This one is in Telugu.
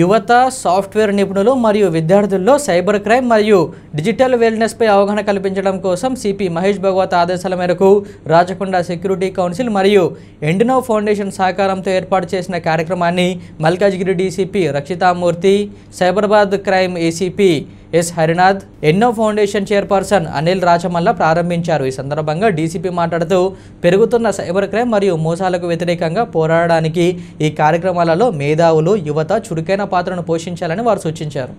యువత సాఫ్ట్వేర్ నిపుణులు మరియు విద్యార్థుల్లో సైబర్ క్రైమ్ మరియు డిజిటల్ వెల్నెస్పై అవగాహన కల్పించడం కోసం సిపి మహేష్ భగవత్ ఆదేశాల మేరకు రాచకొండ సెక్యూరిటీ కౌన్సిల్ మరియు ఎండినో ఫౌండేషన్ సహకారంతో ఏర్పాటు చేసిన కార్యక్రమాన్ని Malkajgiri DCP Rakshitamurthy Cyberabad crime ACP S Harinath ఎన్నో ఫౌండేషన్ చైర్పర్సన్ అనిల్ రాచమల్ల ప్రారంభించారు ఈ సందర్భంగా డీసీపీ మాట్లాడుతూ పెరుగుతున్న సైబర్ క్రైమ్ మరియు మోసాలకు వ్యతిరేకంగా పోరాడడానికి ఈ కార్యక్రమాలలో మేధావులు యువత చురుకైన పాత్రను పోషించాలని వారు సూచించారు